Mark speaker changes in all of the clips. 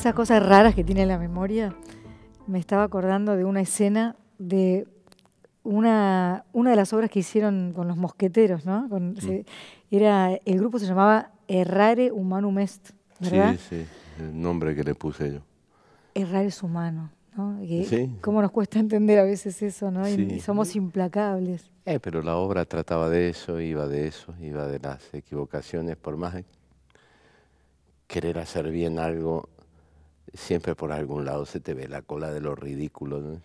Speaker 1: esas cosas raras que tiene la memoria, me estaba acordando de una escena de una, una de las obras que hicieron con los mosqueteros, ¿no? Mm. era, el grupo se llamaba Errare Humanum Est, ¿verdad?
Speaker 2: Sí, sí, el nombre que le puse yo.
Speaker 1: Errare es humano, ¿no? ¿Cómo nos cuesta entender a veces eso, ¿no? Y, somos implacables.
Speaker 2: Eh, pero la obra trataba de eso, iba de eso, iba de las equivocaciones, por más querer hacer bien algo siempre por algún lado se te ve la cola de los ridículos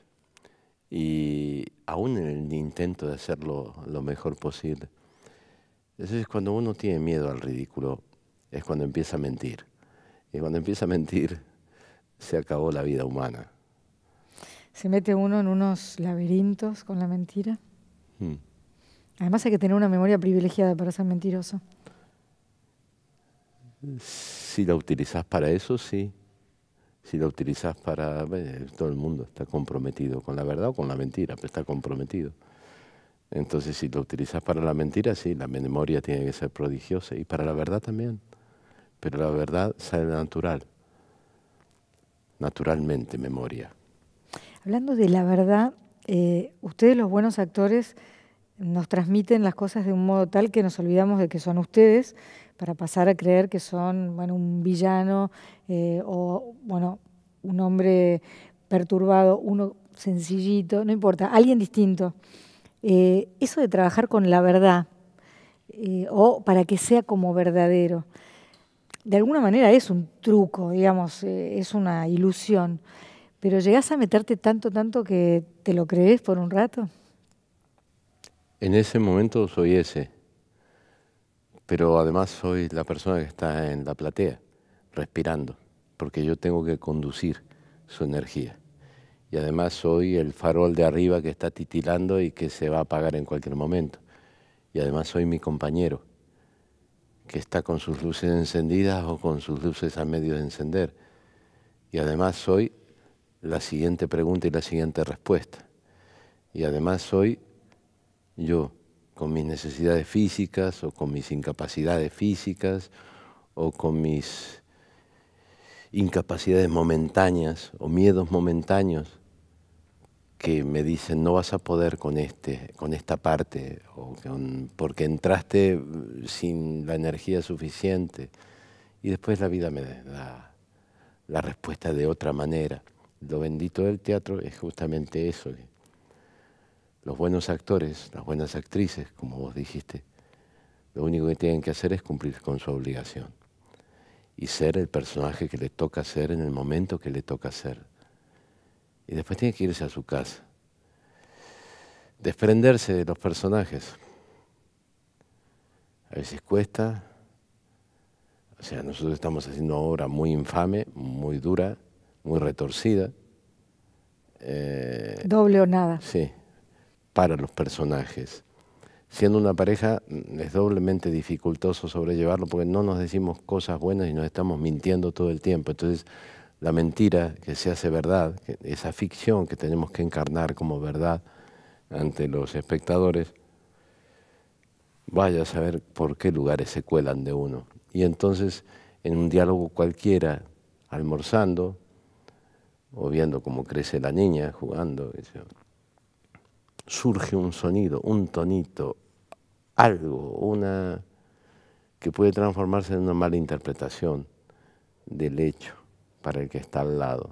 Speaker 2: Y aún en el intento de hacerlo lo mejor posible. Entonces, cuando uno tiene miedo al ridículo, es cuando empieza a mentir. Y cuando empieza a mentir, se acabó la vida humana.
Speaker 1: ¿Se mete uno en unos laberintos con la mentira? Hmm. Además hay que tener una memoria privilegiada para ser mentiroso.
Speaker 2: Si la utilizas para eso, sí si lo utilizas para... Eh, todo el mundo está comprometido con la verdad o con la mentira, pero está comprometido. Entonces, si lo utilizas para la mentira, sí, la memoria tiene que ser prodigiosa. Y para la verdad también. Pero la verdad sale natural. Naturalmente, memoria.
Speaker 1: Hablando de la verdad, eh, ustedes los buenos actores nos transmiten las cosas de un modo tal que nos olvidamos de que son ustedes para pasar a creer que son bueno, un villano eh, o bueno, un hombre perturbado, uno sencillito, no importa, alguien distinto. Eh, eso de trabajar con la verdad eh, o para que sea como verdadero, de alguna manera es un truco, digamos, es una ilusión, pero llegás a meterte tanto, tanto que te lo crees por un rato.
Speaker 2: En ese momento soy ese pero además soy la persona que está en la platea, respirando, porque yo tengo que conducir su energía. Y además soy el farol de arriba que está titilando y que se va a apagar en cualquier momento. Y además soy mi compañero, que está con sus luces encendidas o con sus luces a medio de encender. Y además soy la siguiente pregunta y la siguiente respuesta. Y además soy yo con mis necesidades físicas o con mis incapacidades físicas o con mis incapacidades momentáneas o miedos momentáneos que me dicen no vas a poder con, este, con esta parte porque entraste mm, sin la energía suficiente y después la vida me da la respuesta de otra manera. Lo bendito del teatro es justamente eso, los buenos actores, las buenas actrices, como vos dijiste, lo único que tienen que hacer es cumplir con su obligación y ser el personaje que le toca ser en el momento que le toca ser. Y después tiene que irse a su casa. Desprenderse de los personajes. A veces cuesta. O sea, nosotros estamos haciendo obra muy infame, muy dura, muy retorcida. Eh,
Speaker 1: Doble o nada.
Speaker 2: Sí para los personajes. Siendo una pareja mm, es doblemente dificultoso sobrellevarlo porque no nos decimos cosas buenas y nos estamos mintiendo todo el tiempo. Entonces, la mentira que se hace verdad, esa ficción que tenemos que encarnar como verdad ante los espectadores, vaya a saber por qué lugares se cuelan de uno. Y entonces, en un diálogo cualquiera, almorzando o viendo cómo crece la niña, jugando, surge un sonido, un tonito, algo, una que puede transformarse en una mala interpretación del hecho para el que está al lado.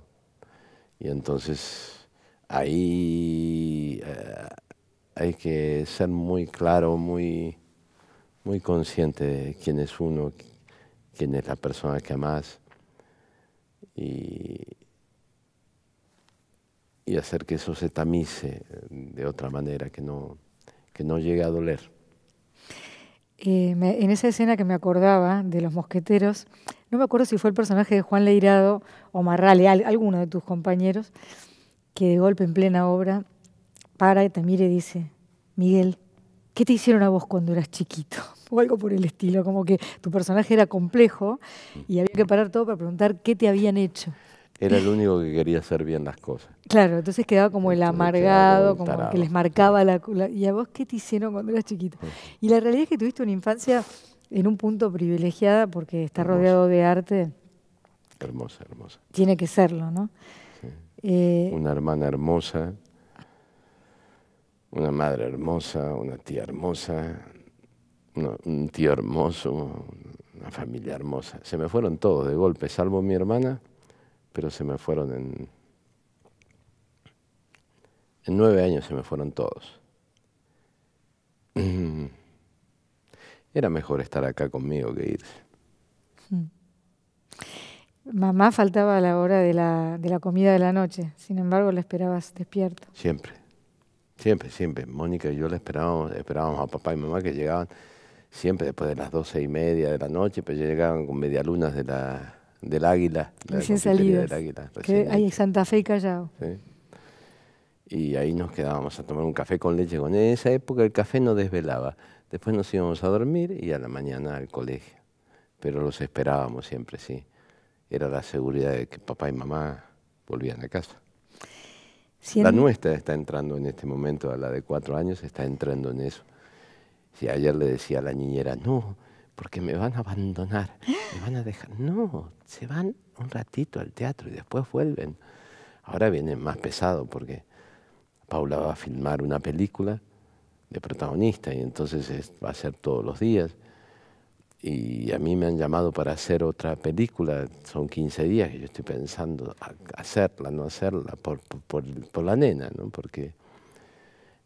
Speaker 2: Y entonces ahí eh, hay que ser muy claro, muy, muy consciente de quién es uno, quién es la persona que amas y hacer que eso se tamice eh, de otra manera, que no, que no llegue a doler.
Speaker 1: Eh, en esa escena que me acordaba de los mosqueteros, no me acuerdo si fue el personaje de Juan Leirado o Marrale, alguno de tus compañeros, que de golpe en plena obra para y te mira y dice, Miguel, ¿qué te hicieron a vos cuando eras chiquito? O algo por el estilo, como que tu personaje era complejo y había que parar todo para preguntar qué te habían hecho. Era el
Speaker 2: único que quería hacer bien las cosas.
Speaker 1: Claro, entonces quedaba como el amargado, como que les marcaba la, ¿Y a vos qué te hicieron cuando eras chiquito? Y la realidad es que tuviste una infancia en un punto privilegiada porque está rodeado de arte.
Speaker 2: Hermosa, hermosa.
Speaker 1: Tiene que serlo, ¿no? Eh,
Speaker 2: una hermana hermosa, una madre hermosa, una tía hermosa, un tío hermoso, una familia hermosa. Se me fueron todos de golpe, salvo mi hermana, pero se me fueron en en nueve años se me fueron todos. Era mejor estar acá conmigo que irse.
Speaker 1: Hmm. Mamá faltaba a la hora de la, de la, comida de la noche, sin embargo la esperabas despierto.
Speaker 2: Siempre, siempre, siempre. Mónica y yo la esperábamos, esperábamos a papá y mamá que llegaban siempre después de las doce y media de la noche, pero llegaban con medialunas de la, del águila. Recién salidas. hay
Speaker 1: Santa Fe y Callao.
Speaker 2: ¿Sí? y ahí nos quedábamos a tomar un café con leche con En esa época el café no desvelaba. Después nos íbamos a dormir y a la mañana al colegio. Pero los esperábamos siempre, sí. Era la seguridad de que papá y mamá volvían a casa. La nuestra está entrando en este momento, a la de cuatro años, está entrando en eso. Si ayer le decía a la niñera, no, porque me van a abandonar, me van a dejar. No, se van un ratito al teatro y después vuelven. Ahora viene más pesado porque Paula va a filmar una película de protagonista y entonces va a ser todos los días. Y a mí me han llamado para hacer otra película, son 15 días que yo estoy pensando hacerla, no hacerla, por, la nena, ¿no? Porque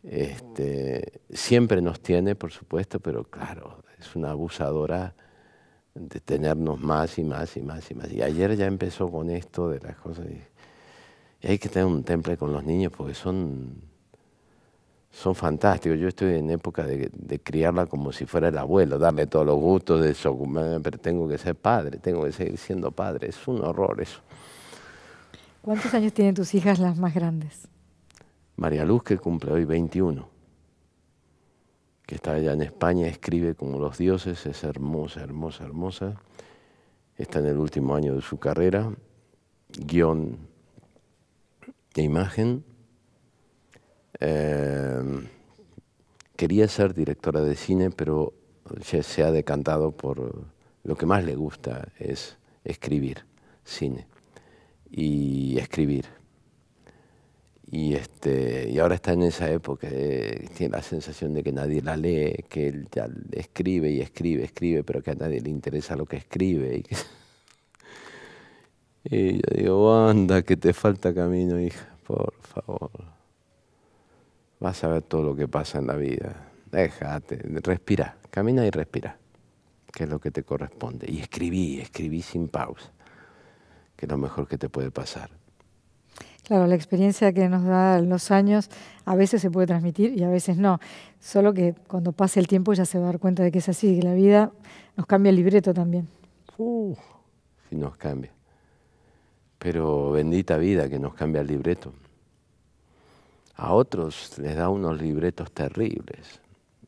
Speaker 2: este, siempre nos tiene, por supuesto, pero claro, es una abusadora de tenernos más y más y más y más. Y ayer ya empezó con esto de las cosas hay que tener un temple con los niños porque son, son fantásticos. Yo estoy en época de, criarla como si fuera el abuelo, darle todos los gustos, de eso, eh, pero tengo que ser padre, tengo que seguir siendo padre. Es un horror eso.
Speaker 1: ¿Cuántos años tienen tus hijas las más grandes?
Speaker 2: María Luz, que cumple hoy 21, que está allá en España, escribe como los dioses, es hermosa, hermosa, hermosa. Está en el último año de su carrera, guión de imagen. Eh, quería ser directora de cine, pero se ha decantado por lo que más le gusta, es escribir cine y escribir. Y, este, y ahora está en esa época, eh, tiene la sensación de que nadie la lee, que él ya escribe y escribe, escribe, pero que a nadie le interesa lo que escribe. Y y yo digo, anda, que te falta camino, hija, por favor. Vas a ver todo lo que pasa en la vida. Déjate, respira, camina y respira, que es lo que te corresponde. Y escribí, escribí sin pausa, que es lo mejor que te puede pasar.
Speaker 1: Claro, la experiencia que nos da los años a veces se puede transmitir y a veces no. Solo que cuando pase el tiempo ya se va a dar cuenta de que es así, que la vida nos cambia el libreto también. Uf,
Speaker 2: nos cambia. Pero bendita vida que nos cambia el libreto. A otros les da unos libretos terribles.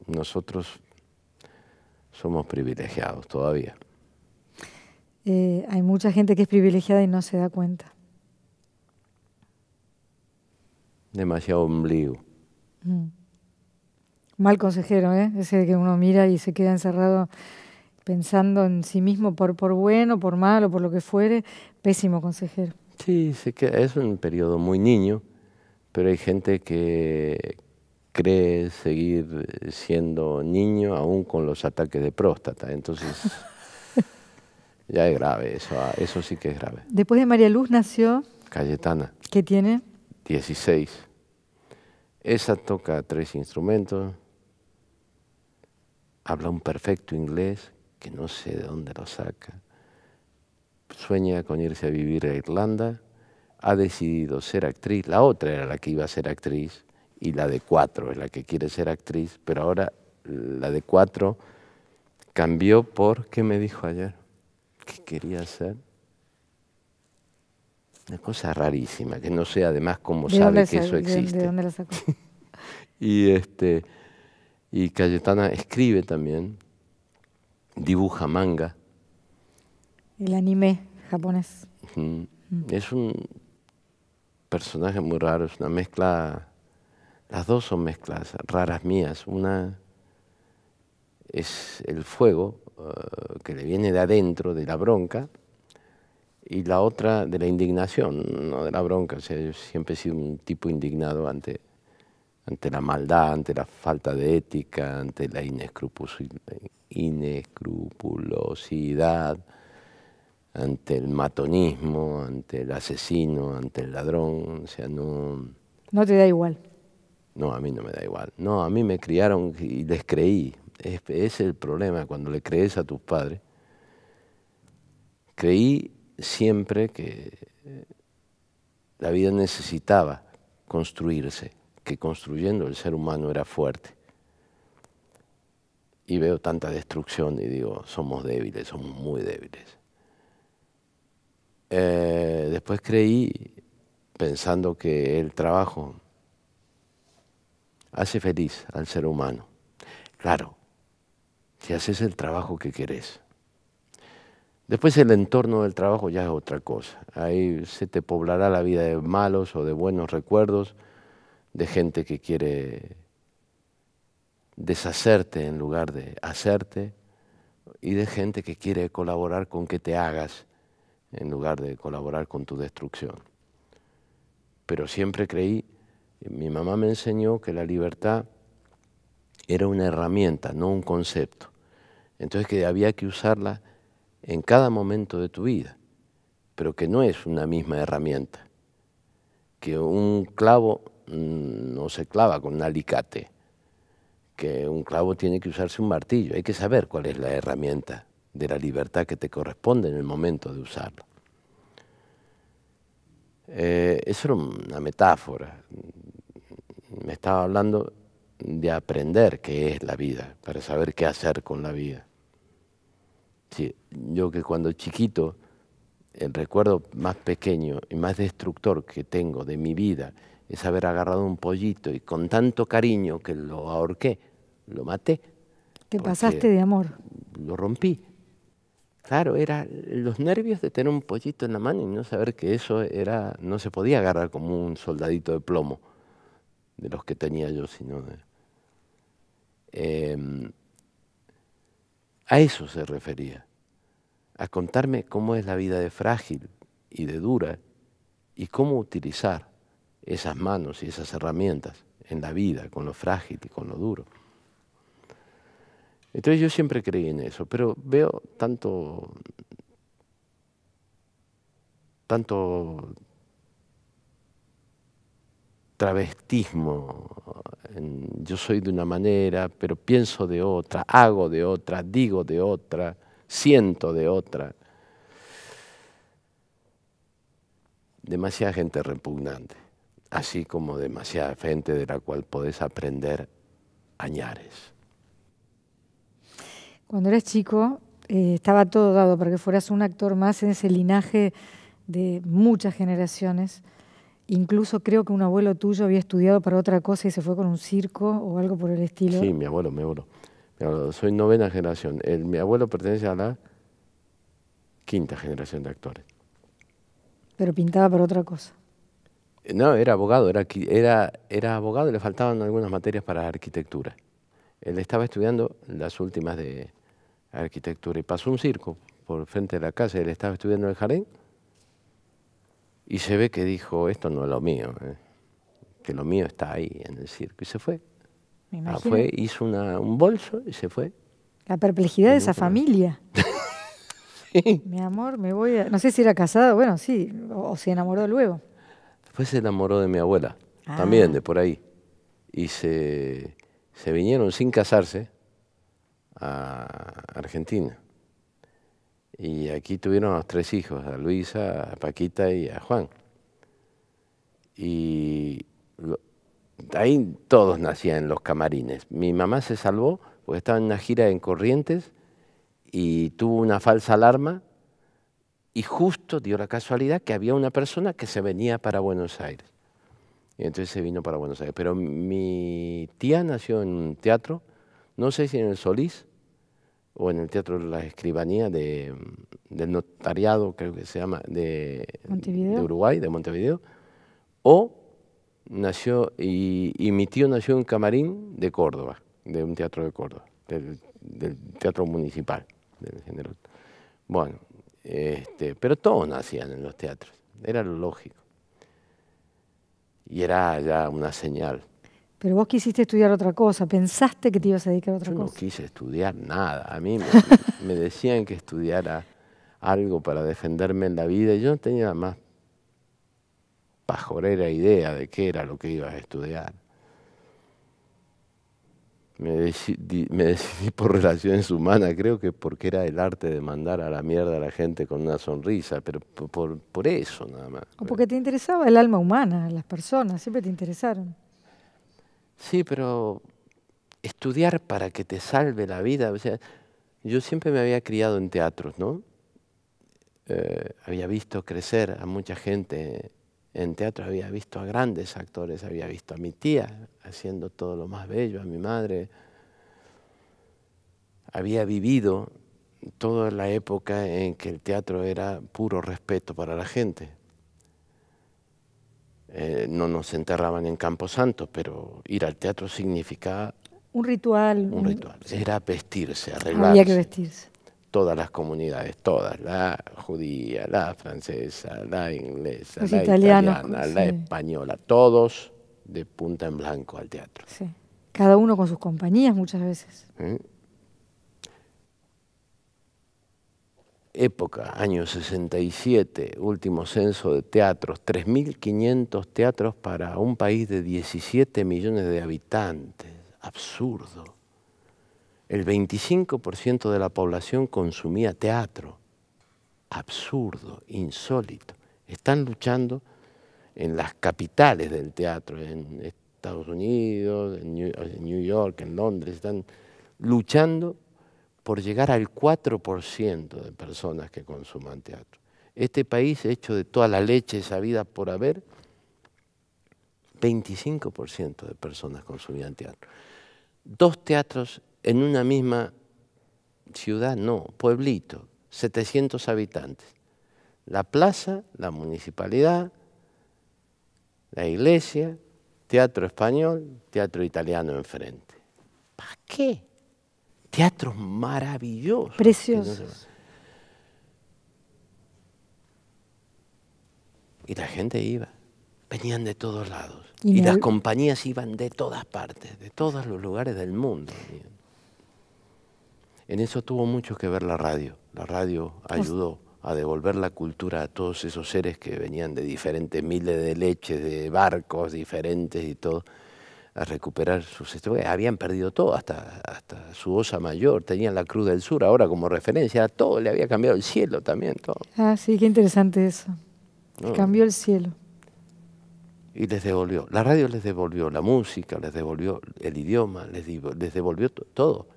Speaker 2: Nosotros somos privilegiados todavía.
Speaker 1: Eh, hay mucha gente que es privilegiada y no se da cuenta.
Speaker 2: Demasiado ombligo.
Speaker 1: Mm. Mal consejero, ¿eh? Ese que uno mira y se queda encerrado pensando en sí mismo por, por bueno, por malo, por lo que fuere, pésimo consejero.
Speaker 2: Sí, sé que es un periodo muy niño, pero hay gente que cree seguir siendo niño aún con los ataques de próstata, entonces ya es grave, ah, eso, sí que es grave.
Speaker 1: Después de María Luz nació...
Speaker 2: Cayetana. ¿Qué tiene? 16. Esa toca tres instrumentos, habla un perfecto inglés que no sé de dónde lo saca. Sueña con irse a vivir a Irlanda, ha decidido ser actriz, la otra era la que iba a ser actriz y la de cuatro es la que quiere ser actriz, pero ahora la de cuatro cambió por, ¿qué me dijo ayer? ¿Qué quería hacer? Una cosa rarísima, que no sé además cómo sabe que eso existe. de dónde la sacó? y, este, y Cayetana escribe también, dibuja manga.
Speaker 1: El anime japonés.
Speaker 2: Mm. Es un personaje muy raro, es una mezcla, las dos son mezclas raras mías. Una es el fuego eh, que le viene de adentro, de la bronca, y la otra de la indignación, no de la bronca. yo siempre he sido un tipo indignado ante ante la maldad, ante la falta de ética, ante la inescrupulosidad, ante el matonismo, ante el asesino, ante el ladrón, o sea, no...
Speaker 1: No te da igual.
Speaker 2: No, a mí no me da igual. No, a mí me criaron y les creí. Es, es el problema cuando le crees a tus padres. Creí siempre que la vida necesitaba construirse que construyendo el ser humano era fuerte. Y veo tanta destrucción y digo, somos débiles, somos muy débiles. Eh, después creí, pensando que el trabajo hace feliz al ser humano. Claro, si haces el trabajo que querés. Después el entorno del trabajo ya es otra cosa. Ahí se te poblará la vida de malos o de buenos recuerdos de gente que quiere deshacerte en lugar de hacerte y de gente que quiere colaborar con que te hagas en lugar de colaborar con tu destrucción. Pero siempre creí, mi mamá me enseñó que la libertad era una herramienta, no un concepto. Entonces que había que usarla en cada momento de tu vida, pero que no es una misma herramienta. Que un clavo Mm, no se clava con un alicate, que un clavo tiene que usarse un martillo. Hay que saber cuál es la herramienta de la libertad que te corresponde en el momento de usarla. Eh, eso era una metáfora. Me estaba hablando de aprender qué es la vida, para saber qué hacer con la vida. yo que cuando chiquito, el recuerdo más pequeño y más destructor que tengo de mi vida es haber agarrado un pollito y con tanto cariño que lo ahorqué, lo maté.
Speaker 1: Te pasaste de amor.
Speaker 2: Lo rompí. Claro, era los nervios de tener un pollito en la mano y no saber que eso era, no se podía agarrar como un soldadito de plomo de los que tenía yo, sino em, a eso se refería, a contarme cómo es la vida de frágil y de dura y cómo utilizar esas manos y esas herramientas en la vida, con lo frágil y con lo duro. Entonces yo siempre creí en eso, pero veo tanto, tanto travestismo. yo soy de una manera, pero pienso de otra, hago de otra, digo de otra, siento de otra. Demasiada gente repugnante así como demasiada gente de la cual podés aprender añares.
Speaker 1: Cuando eras chico, eh, estaba todo dado para que fueras un actor más en ese linaje de muchas generaciones. Incluso creo que un abuelo tuyo había estudiado para otra cosa y se fue con un circo o algo por el estilo. Sí, mi abuelo,
Speaker 2: mi abuelo. soy novena generación. mi abuelo pertenece a la quinta generación de actores.
Speaker 1: Pero pintaba para otra cosa.
Speaker 2: No, era abogado, era, era, era abogado y le faltaban algunas materias para arquitectura. Él estaba estudiando las últimas de arquitectura y pasó un circo por frente de la casa, él estaba estudiando el jardín y se ve que dijo, esto no es lo mío, eh, que lo mío está ahí en el circo y se fue. Me ah, fue hizo un bolso y se fue.
Speaker 1: La perplejidad de esa familia. Mi amor, me voy a... No sé si era casado, bueno, sí, o se enamoró luego.
Speaker 2: Después se enamoró de mi abuela, ah. también de por ahí. Y se, vinieron sin casarse a Argentina. Y aquí tuvieron a los tres hijos, a Luisa, a Paquita y a Juan. Y ahí todos nacían en los camarines. Mi mamá se salvó porque estaba en una gira en Corrientes y tuvo una falsa alarma y justo dio la casualidad que había una persona que se venía para Buenos Aires. Y entonces se vino para Buenos Aires. Pero mi tía nació en un teatro, no sé si en el Solís o en el Teatro de la Escribanía mm, del Notariado, creo que se llama, de, Uruguay, de Montevideo, o nació, y, mi tío nació en Camarín de Córdoba, de un teatro de Córdoba, del, Teatro Municipal, Bueno, este, pero todos nacían en los teatros, era lo lógico. Y era ya una señal.
Speaker 1: Pero vos quisiste estudiar otra cosa, pensaste que te ibas a dedicar a otra Yo cosa. No
Speaker 2: quise estudiar nada. A mí me, me, decían que estudiara algo para defenderme en la vida y yo no tenía más pajorera idea de qué era lo que ibas a estudiar me decidí, por relaciones humanas, creo que porque era el arte de mandar a la mierda a la gente con una sonrisa, pero por, por eso nada más.
Speaker 1: O porque te interesaba el alma humana, las personas, siempre te interesaron.
Speaker 2: Sí, pero estudiar para que te salve la vida, o sea, yo siempre me había criado en teatros, ¿no? Eh, había visto crecer a mucha gente en teatro había visto a grandes actores, había visto a mi tía haciendo todo lo más bello, a mi madre. Había vivido toda la época en que el teatro era puro respeto para la gente. Eh, no nos enterraban en Camposanto, pero ir al teatro significaba...
Speaker 1: Un ritual. Un ritual.
Speaker 2: Era vestirse, arreglarse. Había que vestirse todas las comunidades, todas, la judía, la francesa, la inglesa, la italiana, la española, todos de punta en blanco al teatro.
Speaker 1: Cada uno con sus compañías muchas veces.
Speaker 2: ¿Eh? Época, año 67, último censo de teatros, 3.500 teatros para un país de 17 millones de habitantes. Absurdo el 25% de la población consumía teatro. Absurdo, insólito. Están luchando en las capitales del teatro, en Estados Unidos, en New York, en Londres, están luchando por llegar al 4% de personas que consuman teatro. Este país, hecho de toda la leche sabida por haber, 25% de personas consumían teatro. Dos teatros en una misma ciudad, no, pueblito, 700 habitantes. La plaza, la municipalidad, la iglesia, teatro español, teatro italiano enfrente. ¿Para qué? Teatros maravillosos.
Speaker 1: Preciosos.
Speaker 2: Y la gente iba, venían de todos lados. y las compañías iban de todas partes, de todos los lugares del mundo. En eso tuvo mucho que ver la radio. La radio ayudó a devolver la cultura a todos esos seres que venían de diferentes miles de leches, de barcos diferentes y todo, a recuperar sus estrellas. Habían perdido todo, hasta, hasta su osa mayor, tenían la Cruz del Sur ahora como referencia, a todo le había cambiado el cielo también. Todo.
Speaker 1: Ah, sí, qué interesante eso. Cambió el cielo.
Speaker 2: Y les devolvió, la radio les devolvió la música, les devolvió el idioma, les, devolvió todo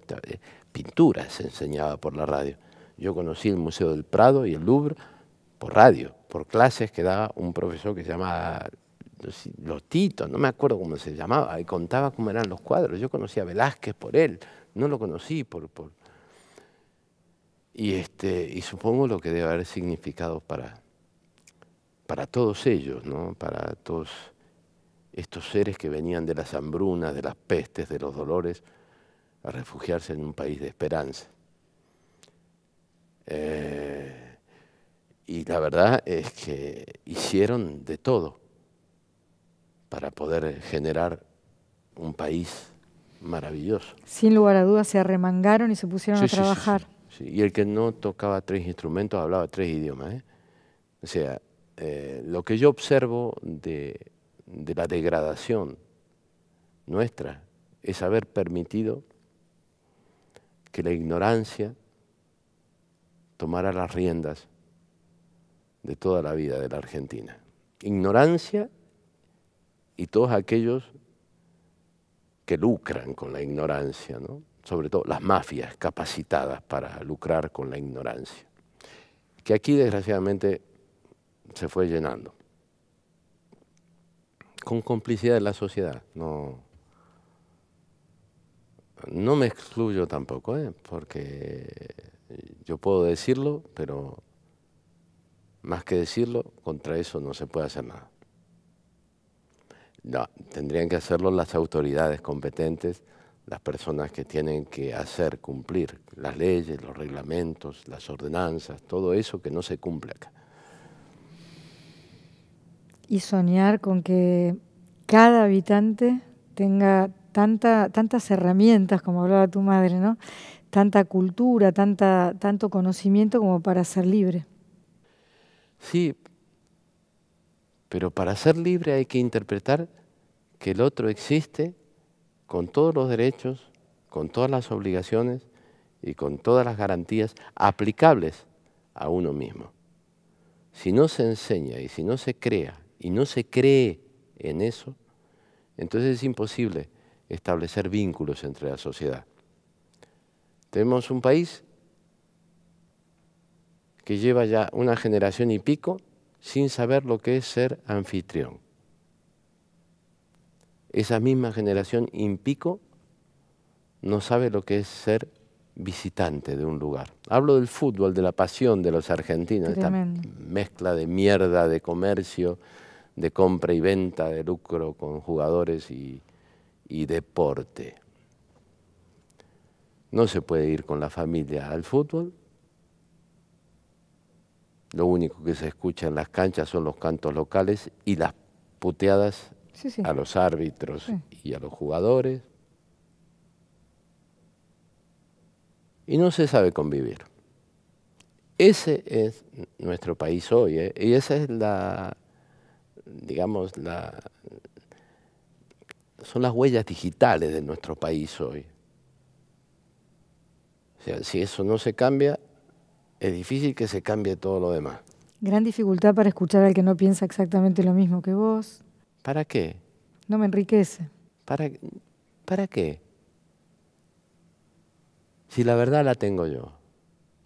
Speaker 2: pintura se enseñaba por la radio. Yo conocí el Museo del Prado y el Louvre por radio, por clases que daba un profesor que se llamaba Lotito, no me acuerdo cómo se llamaba, y contaba cómo eran los cuadros. Yo conocí a Velázquez por él, no lo conocí por... Y, este, y supongo lo que debe haber significado para, para todos ellos, para todos estos seres que venían de las hambrunas, de las pestes, de los dolores, a refugiarse en un país de esperanza. Eh, y la verdad es que hicieron de todo para poder generar un país maravilloso.
Speaker 1: Sin lugar a dudas, se arremangaron y se pusieron a trabajar.
Speaker 2: y el que no tocaba tres instrumentos hablaba tres idiomas. ¿eh? O sea, eh, lo que yo observo de, de la degradación nuestra es haber permitido que la ignorancia tomara las riendas de toda la vida de la Argentina. Ignorancia y todos aquellos que lucran con la ignorancia, ¿no? sobre todo las mafias capacitadas para lucrar con la ignorancia, que aquí desgraciadamente se fue llenando, con complicidad de la sociedad. No, no me excluyo tampoco, ¿eh? porque yo puedo decirlo, pero más que decirlo, contra eso no se puede hacer nada. tendrían que hacerlo las autoridades competentes, las personas que tienen que hacer cumplir las leyes, los reglamentos, las ordenanzas, todo eso que no se cumple acá.
Speaker 1: Y soñar con que cada habitante tenga tantas herramientas, como hablaba tu madre, ¿no? tanta cultura, tanta, tanto conocimiento como para ser libre.
Speaker 2: Sí, pero para ser libre hay que interpretar que el otro existe con todos los derechos, con todas las obligaciones y con todas las garantías aplicables a uno mismo. Si no se enseña y si no se crea y no se cree en eso, entonces es imposible establecer vínculos entre la sociedad. Tenemos un país que lleva ya una generación y pico sin saber lo que es ser anfitrión. Esa misma generación y pico no sabe lo que es ser visitante de un lugar. Hablo del fútbol, de la pasión de los argentinos, esta mezcla de mierda, de comercio, de compra y venta, de lucro con jugadores y, y deporte. No se puede ir con la familia al fútbol. Lo único que se escucha en las canchas son los cantos locales y las puteadas a los árbitros y a los jugadores. Y no se sabe convivir. Ese es nuestro país hoy, ¿eh? y esa es la, digamos, la, son las huellas digitales de nuestro país hoy. O sea, si eso no se cambia, es difícil que se cambie todo lo demás.
Speaker 1: Gran dificultad para escuchar al que no piensa exactamente lo mismo que vos. ¿Para qué? No me enriquece.
Speaker 2: para qué? Si la verdad la tengo yo.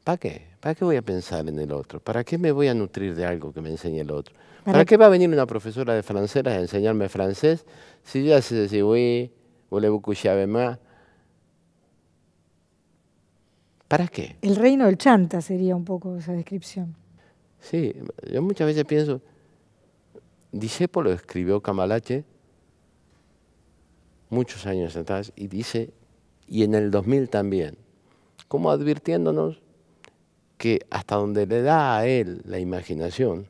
Speaker 2: ¿Para qué? ¿Para qué voy a pensar en el otro? ¿Para qué me voy a nutrir de algo que me enseñe el otro? ¿Para, qué va a venir una profesora de francés a enseñarme francés si ya se dice, oui, voulez-vous más? ¿Para qué?
Speaker 1: El reino del chanta sería un poco esa descripción.
Speaker 2: Sí, yo muchas veces pienso, lo escribió Camalache muchos años atrás y dice, y en el 2000 también, como advirtiéndonos que hasta donde le da a él la imaginación,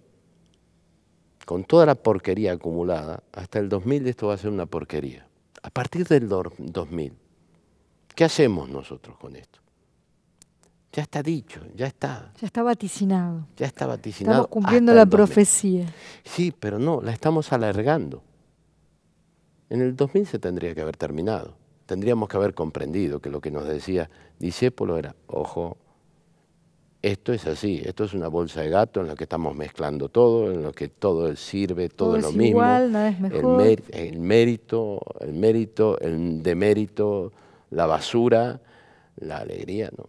Speaker 2: con toda la porquería acumulada, hasta el 2000 esto va a ser una porquería. A partir del 2000, ¿qué hacemos nosotros con esto? Ya está dicho, ya está.
Speaker 1: Ya está vaticinado.
Speaker 2: Ya está vaticinado. Estamos cumpliendo la profecía. Sí, pero no, la estamos alargando. En el 2000 se tendría que haber terminado. Tendríamos que haber comprendido que lo que nos decía Disépolo era, ojo, esto es así, esto es una bolsa de gato en la que estamos mezclando todo, en lo que todo sirve, todo, es lo mismo. Igual, nada es mejor. El, mérito, el mérito, el demérito, la basura, la alegría, ¿no?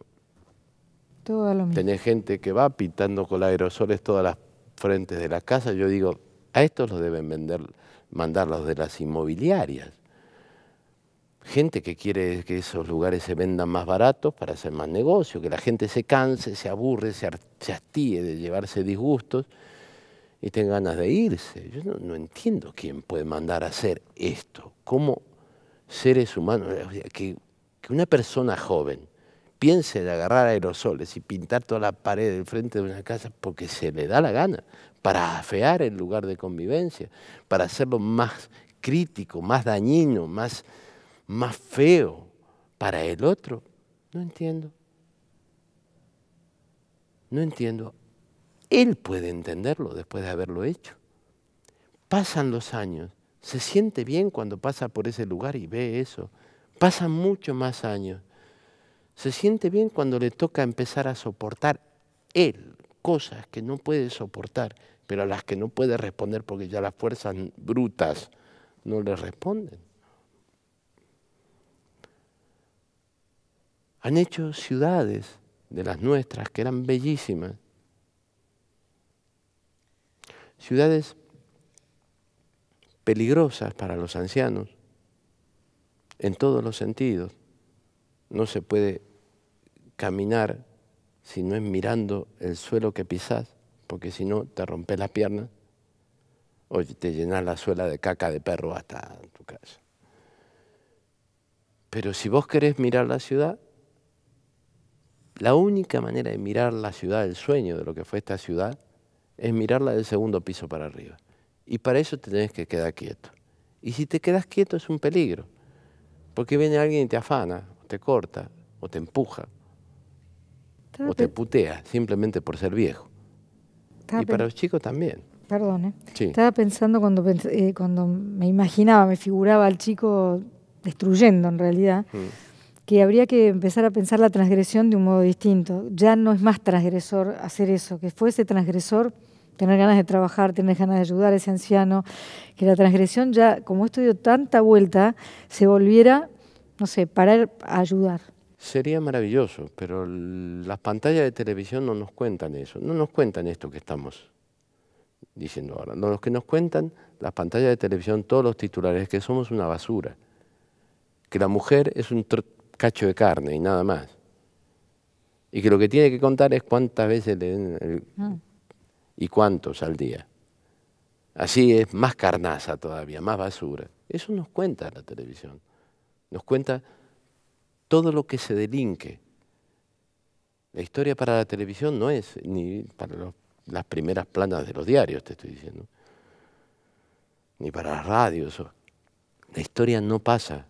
Speaker 2: Todo lo mismo. Tenés gente que va pintando con aerosoles todas las frentes de la casa, yo digo, a estos los deben vender, mandar los de las inmobiliarias gente que quiere que esos lugares se vendan más baratos para hacer más negocio, que la gente se canse, se aburre, se, hastíe de llevarse disgustos y tenga ganas de irse. Yo no, entiendo quién puede mandar a hacer esto. ¿Cómo seres humanos, que, una persona joven piense en agarrar aerosoles y pintar toda la pared del frente de una casa porque se le da la gana, para afear el lugar de convivencia, para hacerlo más crítico, más dañino, más más feo para el otro. No entiendo. No entiendo. Él puede entenderlo después de haberlo hecho. Pasan los años, se siente bien cuando pasa por ese lugar y ve eso. Pasan muchos más años. Se siente bien cuando le toca empezar a soportar él cosas que no puede soportar, pero a las que no puede responder porque ya las fuerzas brutas no le responden. Han hecho ciudades de las nuestras que eran bellísimas. Ciudades peligrosas para los ancianos en todos los sentidos. No se puede caminar si no es mirando el suelo que pisas, porque si no te rompes las piernas o te llenas la suela de caca de perro hasta tu casa. Pero si vos querés mirar la ciudad, la única manera de mirar la ciudad, el sueño de lo que fue esta ciudad, es mirarla del segundo piso para arriba. Y para eso te tenés que quedar quieto. Y si te quedas quieto es un peligro, porque viene alguien y te afana, o te corta, o te empuja, o te putea, simplemente por ser viejo. y para los chicos
Speaker 1: también. Perdón, ¿eh? estaba pensando cuando, eh, cuando me imaginaba, me figuraba al chico destruyendo en realidad. Mm que habría que empezar a pensar la transgresión de un modo distinto. Ya no es más transgresor hacer eso, que fuese transgresor tener ganas de trabajar, tener ganas de ayudar a ese anciano, que la transgresión ya, como esto dio tanta vuelta, se volviera, no sé, parar a ayudar.
Speaker 2: Sería maravilloso, pero las pantallas de televisión no nos cuentan eso, no nos cuentan esto que estamos diciendo ahora. No, los que nos cuentan las pantallas de televisión, todos los titulares, que somos una basura, que la mujer es un cacho de carne y nada más. Y que lo que tiene que contar es cuántas veces le den mm. y cuántos al día. Así es, más carnaza todavía, más basura. Eso nos cuenta la televisión. Nos cuenta todo lo que se delinque. La historia para la televisión no es, ni para las primeras planas de los diarios, te estoy diciendo, ni para las radios. La historia no pasa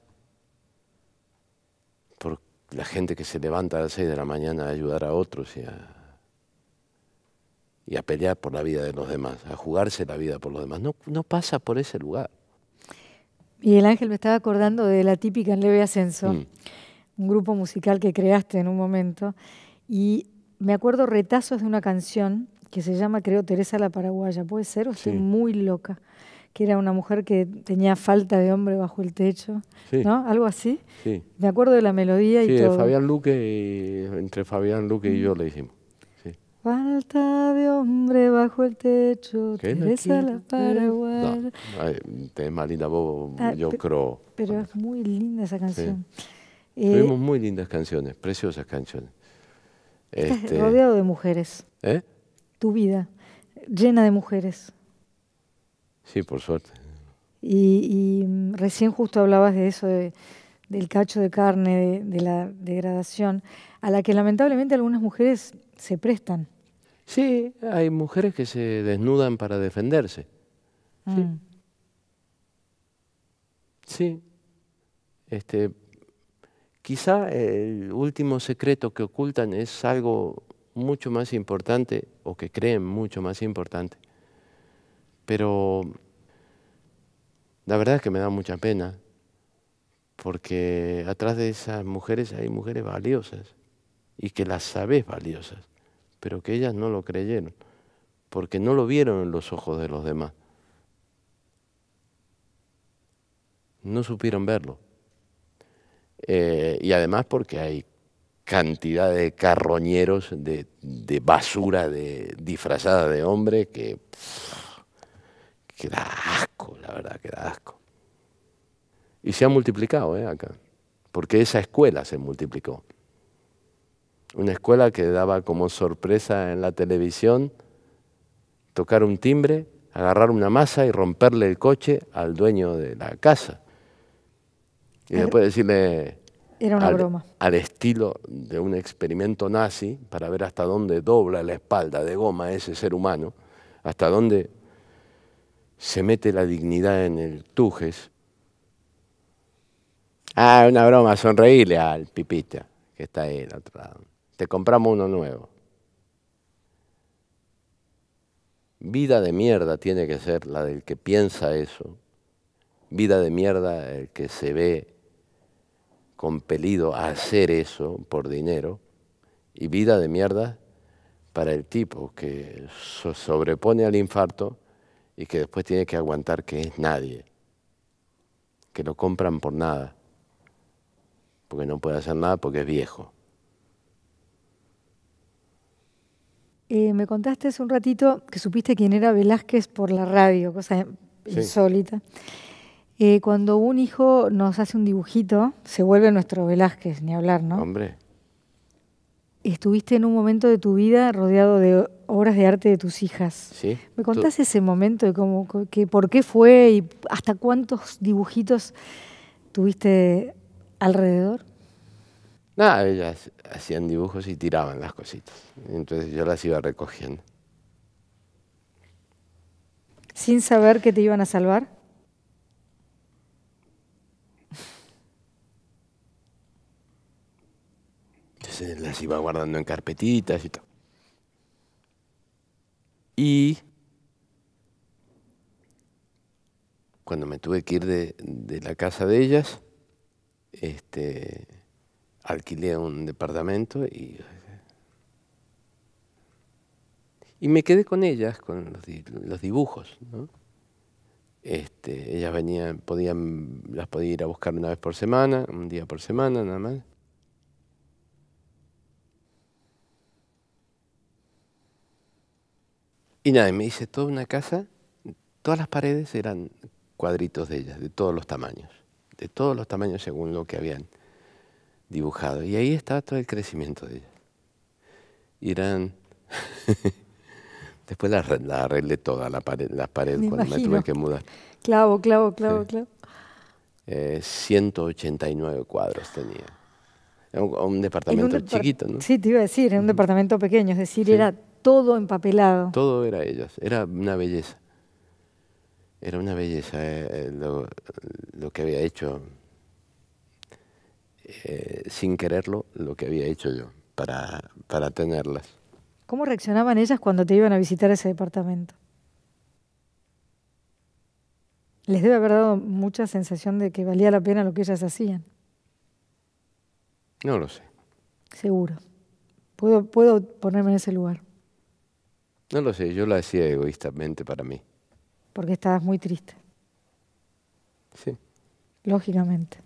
Speaker 2: la gente que se levanta a las 6 de la mañana a ayudar a otros y a, y a pelear por la vida de los demás, a jugarse la vida por los demás. No, pasa por ese lugar.
Speaker 1: Y el Ángel, me estaba acordando de La Típica en Leve Ascenso, mm. un grupo musical que creaste en un momento, y me acuerdo retazos de una canción que se llama, creo, Teresa la Paraguaya. ¿Puede ser o soy muy loca? que era una mujer que tenía falta de hombre bajo el techo, ¿no? Algo así. Sí. acuerdo de la melodía y todo. Sí, Fabián
Speaker 2: Luque, y, entre Fabián Luque y yo le dijimos.
Speaker 1: Falta de hombre bajo el techo, Teresa la Paraguay.
Speaker 2: No, tema linda, ah, yo creo.
Speaker 1: Pero es muy linda esa canción. Tuvimos
Speaker 2: eh, muy lindas canciones, preciosas canciones. Este
Speaker 1: rodeado de mujeres. ¿Eh? Tu vida, llena de mujeres. Sí, por suerte. Y, mm, recién justo hablabas de eso, del cacho de carne, de, la degradación, a la que lamentablemente algunas mujeres se prestan. Sí,
Speaker 2: hay mujeres que se desnudan para defenderse. Sí. Mm. sí. Este, quizá el último secreto que ocultan es algo mucho más importante o que creen mucho más importante. Pero la verdad es que me da mucha pena, porque atrás de esas mujeres hay mujeres valiosas, y que las sabes valiosas, pero que ellas no lo creyeron, porque no lo vieron en los ojos de los demás. No supieron verlo. Eh, y además porque hay cantidad de carroñeros, de, basura de, disfrazada de hombre que que asco, la verdad, que asco. Y se ha multiplicado ¿eh? acá, porque esa escuela se multiplicó. Una escuela que daba como sorpresa en la televisión tocar un timbre, agarrar una masa y romperle el coche al dueño de la casa. Y después decirle, era una broma. Al estilo de un experimento nazi para ver hasta dónde dobla la espalda de goma ese ser humano, hasta dónde se mete la dignidad en el tujes. Ah, una broma, sonreíle al pipita que está ahí al otro lado. Te compramos uno nuevo. Vida de mierda tiene que ser la del que piensa eso. Vida de mierda el que se ve compelido a hacer eso por dinero. Y vida de mierda para el tipo que sobrepone al infarto y que después tiene que aguantar que es nadie, que lo compran por nada, porque no puede hacer nada porque es viejo.
Speaker 1: Eh, me contaste hace un ratito que supiste quién era Velázquez por la radio, cosa insólita. Eh, cuando un hijo nos hace un dibujito, se vuelve nuestro Velázquez, ni hablar, ¿no? Hombre. Estuviste en un momento de tu vida rodeado de obras de arte de tus hijas. ¿Sí? ¿Me contás ese momento de cómo, que, por qué fue y hasta cuántos dibujitos tuviste alrededor? Nada,
Speaker 2: ellas hacían dibujos y tiraban las cositas. Entonces yo las iba recogiendo.
Speaker 1: ¿Sin saber que te iban a salvar?
Speaker 2: Entonces las iba guardando en carpetitas y todo. Y cuando me tuve que ir de, la casa de ellas, este, alquilé un departamento y, y me quedé con ellas, con los, dibujos. Este, ellas venían, podían, las podía ir a buscar una vez por semana, un día por semana nada más. Y nada, me hice toda una casa, todas las paredes eran cuadritos de ellas, de todos los tamaños, de todos los tamaños según lo que habían dibujado. Y ahí estaba todo el crecimiento de ellas. Y eran... Después la, arreglé toda la pared, cuando me tuve que mudar.
Speaker 1: Clavo, clavo, clavo, clavo.
Speaker 2: 189 eh, cuadros tenía. Un, un departamento chiquito, ¿no? Sí, te
Speaker 1: iba a decir, en un departamento pequeño, es decir, era todo empapelado.
Speaker 2: Todo era ellas, era una belleza. Era una belleza eh, eh, lo, que había hecho, eh, sin quererlo, lo que había hecho yo para, tenerlas.
Speaker 1: ¿Cómo reaccionaban ellas cuando te iban a visitar ese departamento? Les debe haber dado mucha sensación de que valía la pena lo que ellas hacían. No lo sé. Seguro. Puedo, puedo ponerme en ese lugar.
Speaker 2: No lo sé, yo la hacía egoístamente para mí.
Speaker 1: Porque estabas muy triste. Sí. Lógicamente.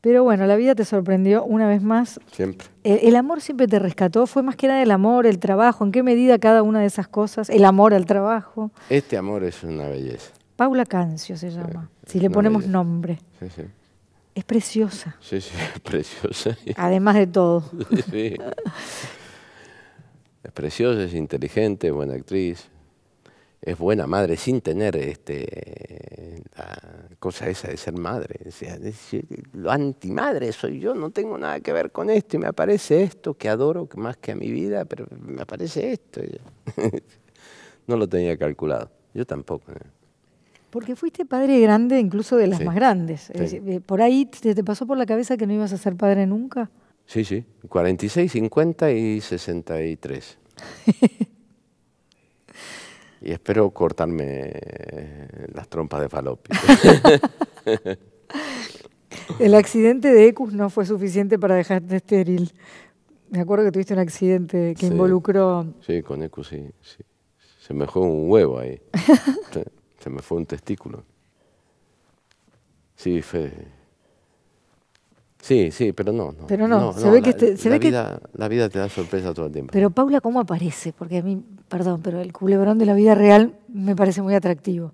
Speaker 1: Pero bueno, la vida te sorprendió una vez más. Siempre. Eh, el, amor siempre te rescató. Fue más que nada el amor, el trabajo. ¿En qué medida cada una de esas cosas? El amor al trabajo.
Speaker 2: Este amor es una belleza.
Speaker 1: Paula Cancio se llama. si le ponemos nombre. Sí, sí. Es preciosa.
Speaker 2: Sí, sí, es preciosa. Además
Speaker 1: de todo. Sí.
Speaker 2: Es preciosa, es inteligente, es buena actriz, es buena madre sin tener este, la cosa esa de ser madre. O sea, lo antimadre soy yo, no tengo nada que ver con esto y me aparece esto que adoro más que a mi vida, pero me aparece esto. no lo tenía calculado, yo tampoco. ¿eh?
Speaker 1: Porque fuiste padre grande incluso de las más grandes. Eh, ¿Por ahí te pasó por la cabeza que no ibas a ser padre nunca?
Speaker 2: Sí, sí, 46, 50 y 63. y espero cortarme eh, las trompas de falopio.
Speaker 1: El accidente de Ecus no fue suficiente para dejarte estéril. Me acuerdo que tuviste un accidente que involucró...
Speaker 2: Sí, con Ecus sí, sí. Se me fue un huevo ahí. se me fue un testículo. Sí, fue Sí, sí, pero no. pero no, se ve que... la, vida, la vida te da sorpresa todo el tiempo.
Speaker 1: Pero Paula, ¿cómo aparece? Porque a mí, perdón, pero el culebrón de la vida real me parece muy atractivo.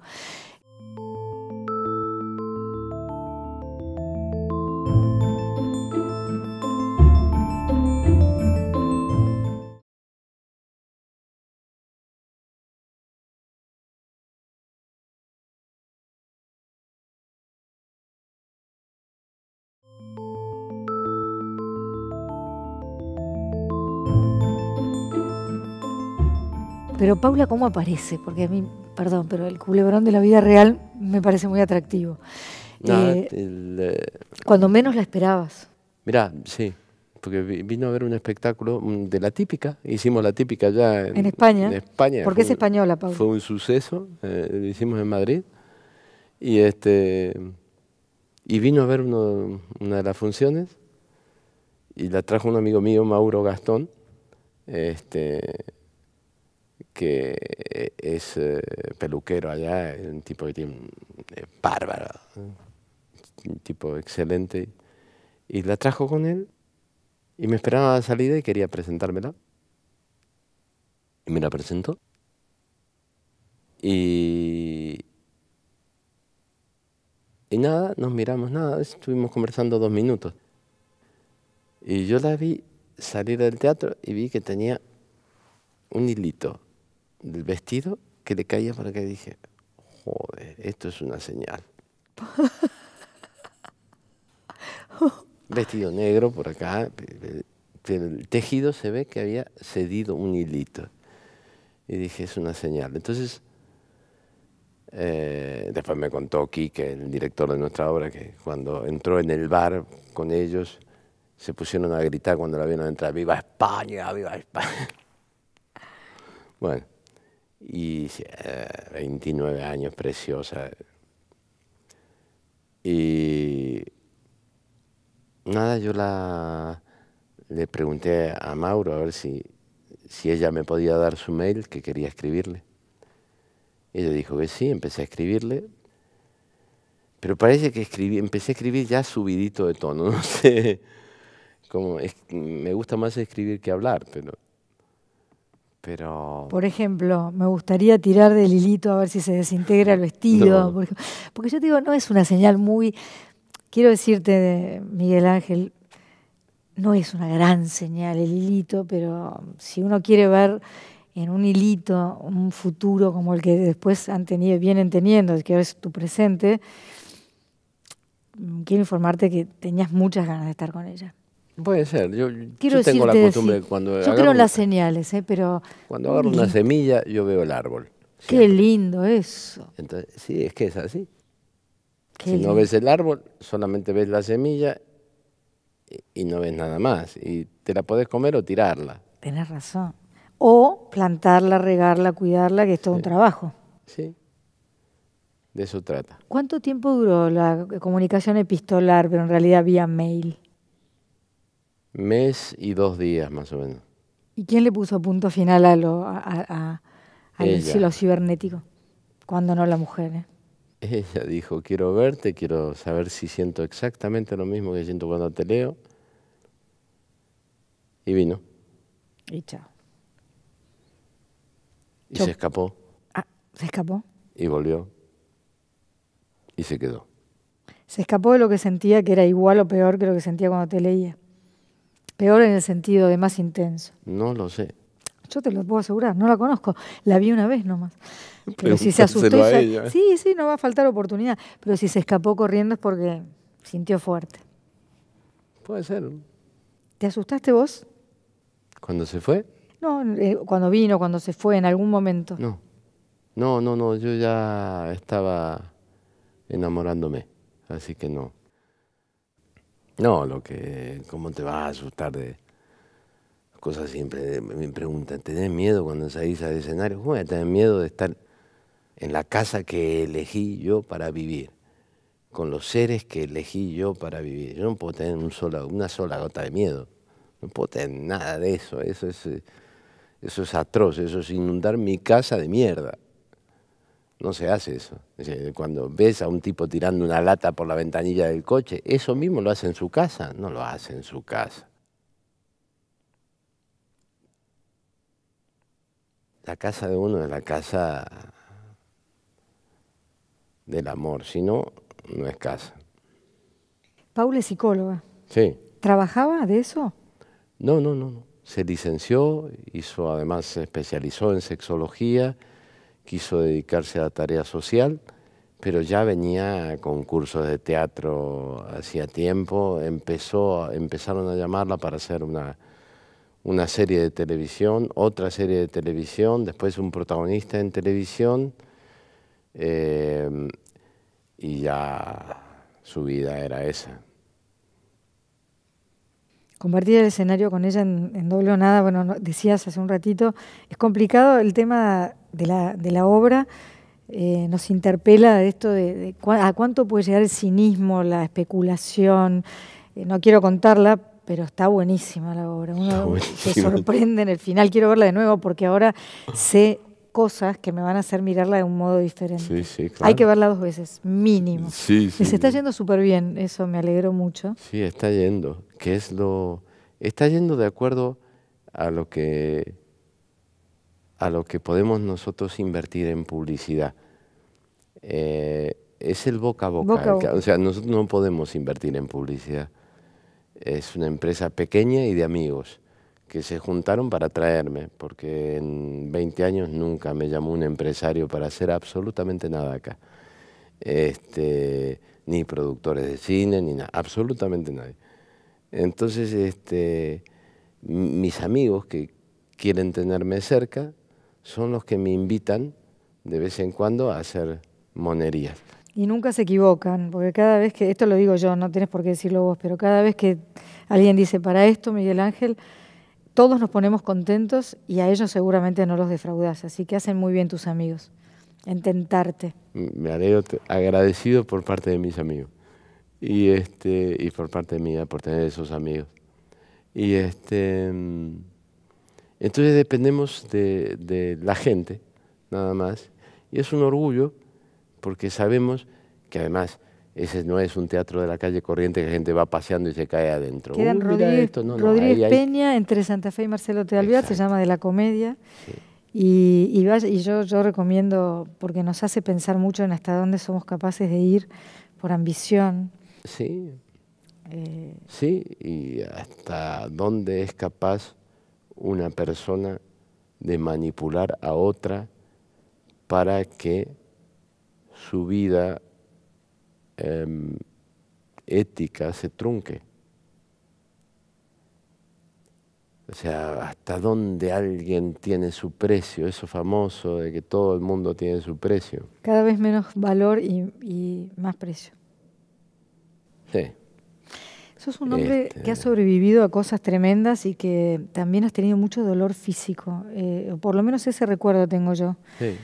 Speaker 1: Paula, ¿cómo aparece? Porque a mí, perdón, pero el culebrón de la vida real me parece muy atractivo. Eh, eh, cuando menos la esperabas.
Speaker 2: Mirá, sí, porque vino a ver un espectáculo mm, de la típica, hicimos la típica ya en, España. En España. Porque es española, Paula. Fue un suceso, eh, lo hicimos en Madrid. Y este y vino a ver una de las funciones y la trajo un amigo mío, Mauro Gastón. Este, que eh, es eh, peluquero allá, un tipo de tiene, eh, bárbaro, un tipo excelente. Y la trajo con él y me esperaba la salida y quería presentármela. Y me la presentó. Y, y nada, nos miramos, nada, estuvimos conversando dos minutos. Y yo la vi salir del teatro y vi que tenía un hilito del vestido que le caía por acá y dije, joder, esto es una señal. vestido negro por acá, el tejido se ve que había cedido un hilito. Y dije, es una señal. Entonces, eh, después me contó Quique, el director de nuestra obra, que cuando entró en el bar con ellos, se pusieron a gritar cuando la vieron entrar, ¡Viva España! ¡Viva España! Bueno, y 29 ah, años, preciosa. Y nada, yo la, le pregunté a Mauro a ver si, si ella me podía dar su mail, que quería escribirle. Ella dijo que sí, empecé a escribirle, pero parece que escribí, empecé a escribir ya subidito de tono, no sé, como me gusta más escribir que hablar, pero... Por
Speaker 1: ejemplo, me gustaría tirar del hilito a ver si se desintegra el vestido. Porque, yo yo digo, no es una señal muy... Quiero decirte, Miguel Ángel, no es una gran señal el hilito, pero si uno quiere ver en un hilito un futuro como el que después han tenido, vienen teniendo, que ahora es tu presente, quiero informarte que tenías muchas ganas de estar con ella.
Speaker 2: Puede ser, yo, tengo la costumbre de cuando... Yo creo las
Speaker 1: señales, ¿eh? pero... Cuando agarro una
Speaker 2: semilla, yo veo el árbol.
Speaker 1: Qué lindo eso.
Speaker 2: Entonces, sí, es que es así. si no ves el árbol, solamente ves la semilla y no ves nada más. Y te la podés comer o tirarla.
Speaker 1: Tenés razón. O plantarla, regarla, cuidarla, que es todo un trabajo.
Speaker 2: Sí, de eso trata.
Speaker 1: ¿Cuánto tiempo duró la comunicación epistolar, pero en realidad vía mail?
Speaker 2: Mes y dos días más o menos.
Speaker 1: ¿Y quién le puso punto final a lo, a, a, cibernético? Cuando no la mujer. ¿eh?
Speaker 2: Ella dijo, quiero verte, quiero saber si siento exactamente lo mismo que siento cuando te leo. Y vino. Y chao. Y se escapó.
Speaker 1: Ah, se escapó.
Speaker 2: Y volvió. Y se quedó.
Speaker 1: Se escapó de lo que sentía que era igual o peor que lo que sentía cuando te leía. Peor en el sentido de más intenso.
Speaker 2: No lo sé.
Speaker 1: Yo te lo puedo asegurar, no la conozco. La vi una vez nomás. Pero si se asustó. Sí, sí, no va a faltar oportunidad. Pero si se escapó corriendo es porque sintió fuerte. Puede ser. ¿Te asustaste vos?
Speaker 2: ¿Cuando se fue?
Speaker 1: No, eh, cuando vino, cuando se fue, en algún momento. No.
Speaker 2: No, no, no, yo ya estaba enamorándome, así que no. No, lo que, ¿cómo te vas a asustar de cosas siempre? Me preguntan, ¿tenés miedo cuando salís al escenario? Bueno, voy tener miedo de estar en la casa que elegí yo para vivir? Con los seres que elegí yo para vivir. Yo no puedo tener una sola gota de miedo. No puedo tener nada de eso. Eso es, eh, eso es atroz. Eso es inundar mi casa de mierda. No se hace eso. Cuando ves a un tipo tirando una lata por la ventanilla del coche, eso mismo lo hace en su casa, no lo hace en su casa. La casa de uno es la casa del amor, si no, no es casa.
Speaker 1: Paula es psicóloga. Sí. ¿Trabajaba de eso?
Speaker 2: No, no, no. Se licenció, hizo además, se especializó en sexología quiso dedicarse a la tarea social, pero ya venía con cursos de teatro hacía tiempo, empezó, empezaron a llamarla para hacer una, una serie de televisión, otra serie de televisión, después un protagonista en televisión, eh, y ya su vida era esa.
Speaker 1: Compartir el escenario con ella en, en doble o nada, bueno, decías hace un ratito, es complicado el tema de la, obra, eh, nos interpela esto de, a cuánto puede llegar el cinismo, la especulación. Eh, no quiero contarla, pero está buenísima la obra. Uno se sorprende en el final. Quiero verla de nuevo porque ahora sé cosas que me van a hacer mirarla de un modo diferente. Hay que verla dos veces, mínimo. Se está yendo súper bien, eso me alegro mucho.
Speaker 2: Sí, está yendo. Que es lo... Está yendo de acuerdo a lo que a lo que podemos nosotros invertir en publicidad. Eh, es el boca a boca. o sea, nosotros no podemos invertir en publicidad. Es una empresa pequeña y de amigos que se juntaron para traerme, porque en 20 años nunca me llamó un empresario para hacer absolutamente nada acá. Este, ni productores de cine, ni nada, absolutamente nadie. Entonces, este, mis amigos que quieren tenerme cerca, son los que me invitan de vez en cuando a hacer monerías.
Speaker 1: Y nunca se equivocan, porque cada vez que, esto lo digo yo, no tienes por qué decirlo vos, pero cada vez que alguien dice, para esto, Miguel Ángel, todos nos ponemos contentos y a ellos seguramente no los defraudas, así que hacen muy bien tus amigos en tentarte.
Speaker 2: Me haré agradecido por parte de mis amigos y, este, y por parte mía por tener esos amigos. Y este mm, entonces dependemos de, la gente, nada más. Y es un orgullo porque sabemos que además ese no es un teatro de la calle corriente que la gente va paseando y se cae adentro. Quedan uh, Rodríguez, no,
Speaker 1: Peña entre Santa Fe y Marcelo Tealviat, se llama De la Comedia. Y, yo, yo, recomiendo, porque nos hace pensar mucho en hasta dónde somos capaces de ir por ambición.
Speaker 2: Sí. Eh, sí, y hasta dónde es capaz una persona de manipular a otra para que su vida em, ética se trunque. O sea, hasta dónde alguien tiene su precio, eso famoso de que todo el mundo tiene
Speaker 1: su precio. Cada vez menos valor y, y más precio. Sí. Sos un hombre que ha este. sobrevivido a cosas tremendas y que también has tenido mucho dolor físico, eh, por lo menos ese recuerdo tengo yo. Sí.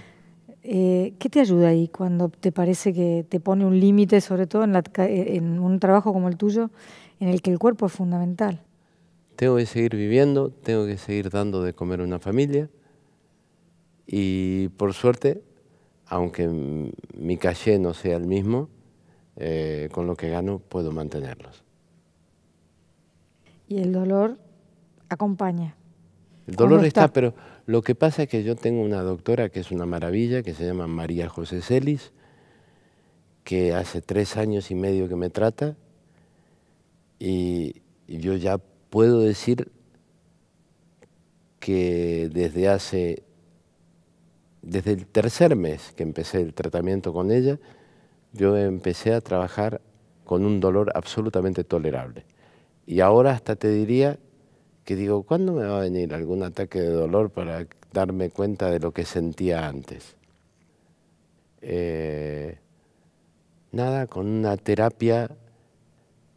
Speaker 1: Eh, ¿Qué te ayuda ahí cuando te parece que te pone un límite, sobre todo eh, en, un trabajo como el tuyo, en el que el cuerpo es fundamental?
Speaker 2: Tengo que seguir viviendo, tengo que seguir dando de comer a una familia y por suerte, aunque mi calle no sea el mismo, con lo que gano puedo mantenerlos
Speaker 1: y el dolor acompaña. El dolor está?
Speaker 2: pero lo que pasa es que yo tengo una doctora que es una maravilla, que se llama María José Celis, que hace tres años y medio que me trata y yo ya puedo decir que desde hace, desde el tercer mes que empecé el tratamiento con ella, yo empecé a trabajar con un dolor absolutamente tolerable. Y ahora hasta te diría que digo, ¿cuándo me va a venir algún ataque de dolor para darme cuenta de lo que sentía antes? Eh, nada, con una terapia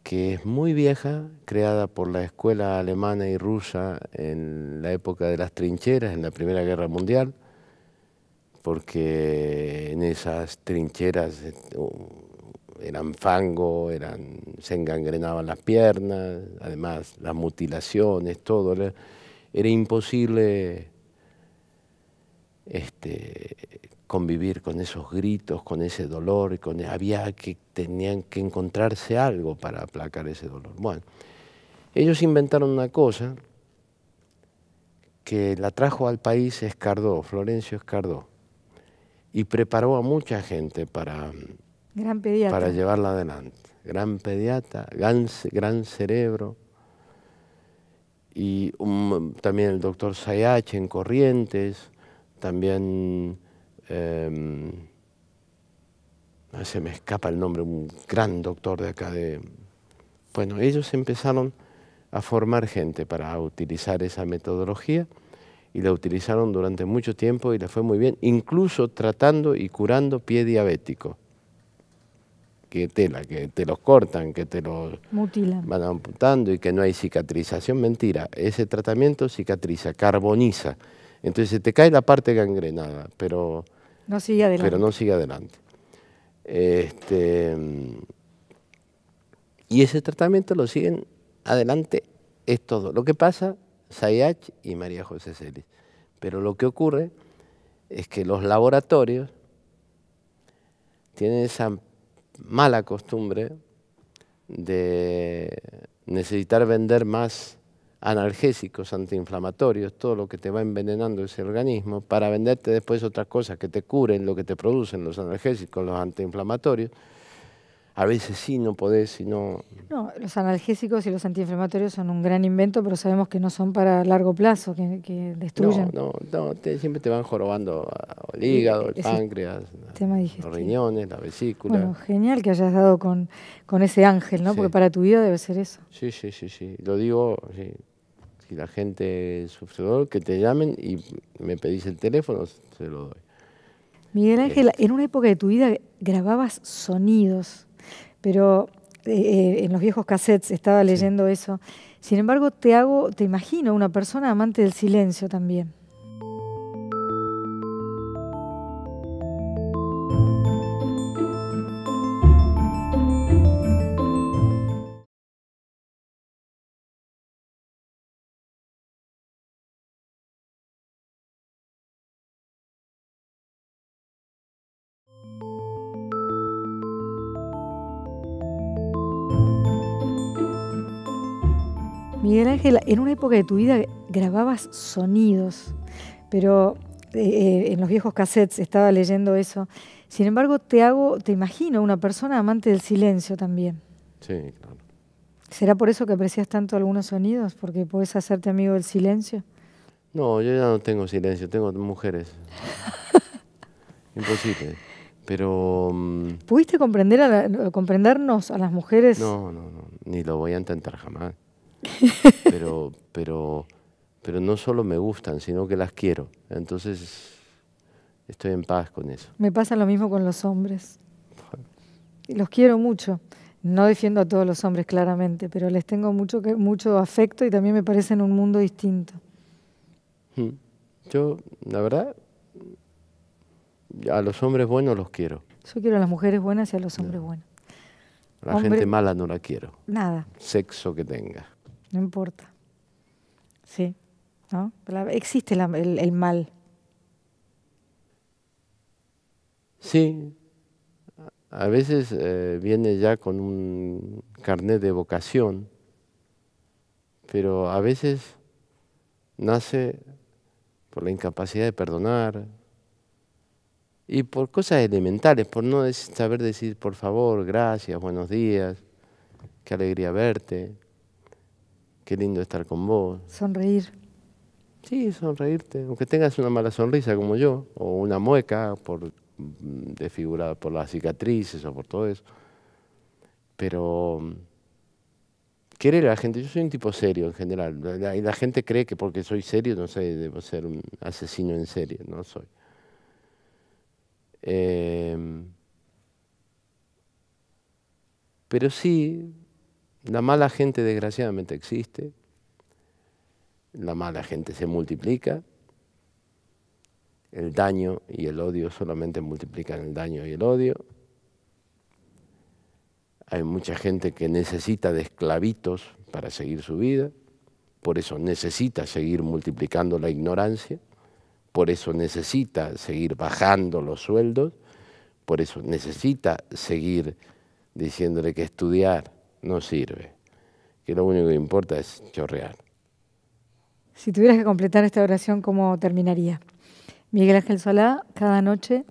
Speaker 2: que es muy vieja, creada por la escuela alemana y rusa en la época de las trincheras, en la Primera Guerra Mundial, porque en esas trincheras eh, eran fango, eran, se engangrenaban las piernas, además las mutilaciones, todo. Era, imposible este, convivir con esos gritos, con ese dolor, con, había que, tenían que encontrarse algo para aplacar ese dolor. Bueno, ellos inventaron una cosa que la trajo al país Escardó, Florencio Escardó, y preparó a mucha gente para
Speaker 1: Gran pediatra. Para
Speaker 2: llevarla adelante. Gran pediatra, gran, gran cerebro. Y también el doctor Sayach en Corrientes, también, em, se me escapa el nombre, un gran doctor de acá de... Bueno, ellos empezaron a formar gente para utilizar esa metodología y la utilizaron durante mucho tiempo y la fue muy bien, incluso tratando y curando pie diabético que tela, que te los cortan, que te los Mutilan. van amputando y que no hay cicatrización, mentira. Ese tratamiento cicatriza, carboniza. Entonces se te cae la parte gangrenada, pero
Speaker 1: no sigue adelante. Pero no sigue adelante.
Speaker 2: Este, y ese tratamiento lo siguen adelante, es todo. Lo que pasa, Sayach y María José Celis. Pero lo que ocurre es que los laboratorios tienen esa mala costumbre de necesitar vender más analgésicos, antiinflamatorios, todo lo que te va envenenando ese organismo, para venderte después otras cosas que te curen lo que te producen los analgésicos, los antiinflamatorios, a veces sí, no podés, sino.
Speaker 1: no... los analgésicos y los antiinflamatorios son un gran invento, pero sabemos que no son para largo plazo, que, destruyen.
Speaker 2: No, no, siempre te van jorobando ah, el hígado, el páncreas, los riñones, la vesícula. Bueno,
Speaker 1: genial que hayas dado con, con ese ángel, ¿no? Porque para tu vida debe ser eso.
Speaker 2: Sí, sí, sí, sí. Lo digo, si la gente sufre dolor, que te llamen y me pedís el teléfono, se lo doy.
Speaker 1: Miguel Ángel, eh. en una época de tu vida grababas sonidos pero eh, eh, en los viejos cassettes estaba leyendo eso. Sin embargo, te hago, te imagino una persona amante del silencio también. Miguel Ángel, en una época de tu vida grababas sonidos, pero eh, eh, en los viejos cassettes estaba leyendo eso. Sin embargo, te hago, te imagino, una persona amante del silencio también. Sí, claro. ¿Será por eso que aprecias tanto algunos sonidos? ¿Porque puedes hacerte amigo del silencio?
Speaker 2: No, yo ya no tengo silencio, tengo mujeres. Imposible. Pero. Mm,
Speaker 1: ¿Pudiste comprender a comprendernos a las mujeres? No,
Speaker 2: no, no. Ni lo voy a intentar jamás. pero, pero, pero no solo me gustan, sino que las quiero. Entonces estoy en paz con eso.
Speaker 1: Me pasa lo mismo con los hombres. Los quiero mucho. No defiendo a todos los hombres claramente, pero les tengo mucho, mucho afecto y también me parecen un mundo distinto.
Speaker 2: Hmm. Yo, la verdad, a los hombres buenos los quiero.
Speaker 1: Yo quiero a las mujeres buenas y a los hombres buenos buenos. La gente
Speaker 2: mala no la quiero. Nada. Sexo que tenga
Speaker 1: no importa. Sí, ¿no? Existe el, mal.
Speaker 2: Sí, a veces eh, viene ya con un carnet de vocación, pero a veces nace por la incapacidad de perdonar y por cosas elementales, por no saber decir por favor, gracias, buenos días, qué alegría verte qué lindo estar con vos. Sonreír. Sí, sonreírte, aunque tengas una mala sonrisa como yo, o una mueca por, mm, por las cicatrices o por todo eso. Pero mm, querer a la gente, yo soy un tipo serio en general, la, gente cree que porque soy serio, no sé, debo ser un asesino en serie, no soy. Em, pero sí, la mala gente desgraciadamente existe, la mala gente se multiplica, el daño y el odio solamente multiplican el daño y el odio. Hay mucha gente que necesita de esclavitos para seguir su vida, por eso necesita seguir multiplicando la ignorancia, por eso necesita seguir bajando los sueldos, por eso necesita seguir diciéndole que estudiar no sirve, que lo único que importa es chorrear.
Speaker 1: Si tuvieras que completar esta oración, ¿cómo terminaría? Miguel Ángel Solá, cada noche.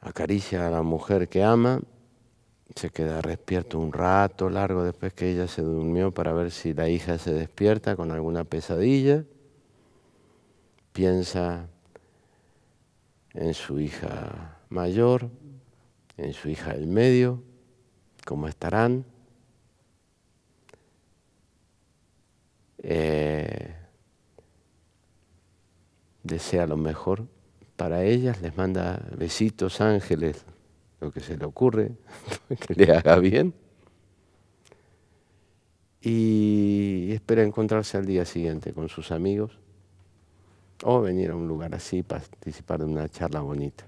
Speaker 2: Acaricia a la mujer que ama, se queda despierto un rato largo después que ella se durmió para ver si la hija se despierta con alguna pesadilla. Piensa en su hija mayor, en su hija del medio, cómo estarán. Eh, desea lo mejor para ellas, les manda besitos, ángeles, lo que se le ocurre, que le haga bien. Y espera encontrarse al día siguiente con sus amigos o venir a un lugar así, participar de una charla bonita.